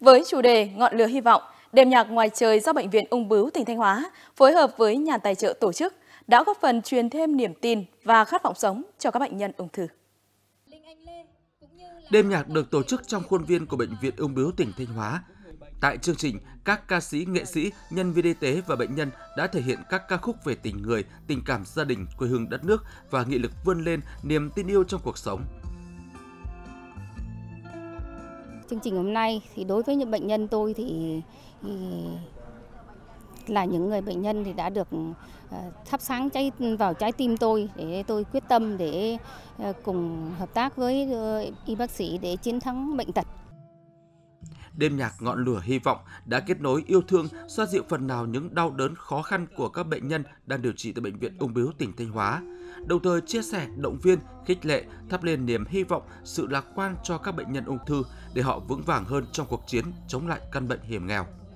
Với chủ đề Ngọn lửa hy vọng, đêm nhạc ngoài trời do Bệnh viện Ung Bướu tỉnh Thanh Hóa phối hợp với nhà tài trợ tổ chức đã góp phần truyền thêm niềm tin và khát vọng sống cho các bệnh nhân ung thư. Đêm nhạc được tổ chức trong khuôn viên của Bệnh viện Ung Bướu tỉnh Thanh Hóa. Tại chương trình, các ca sĩ, nghệ sĩ, nhân viên y tế và bệnh nhân đã thể hiện các ca khúc về tình người, tình cảm gia đình, quê hương đất nước và nghị lực vươn lên niềm tin yêu trong cuộc sống. chương trình hôm nay thì đối với những bệnh nhân tôi thì, thì là những người bệnh nhân thì đã được ờ, thắp sáng cháy vào trái tim tôi để tôi quyết tâm để ờ, cùng hợp tác với ờ, y bác sĩ để chiến thắng bệnh tật. Đêm nhạc ngọn lửa hy vọng đã kết nối yêu thương, xoa dịu phần nào những đau đớn khó khăn của các bệnh nhân đang điều trị tại bệnh viện ung bướu tỉnh Thanh Hóa. Đồng thời chia sẻ, động viên, khích lệ, thắp lên niềm hy vọng, sự lạc quan cho các bệnh nhân ung thư để họ vững vàng hơn trong cuộc chiến chống lại căn bệnh hiểm nghèo.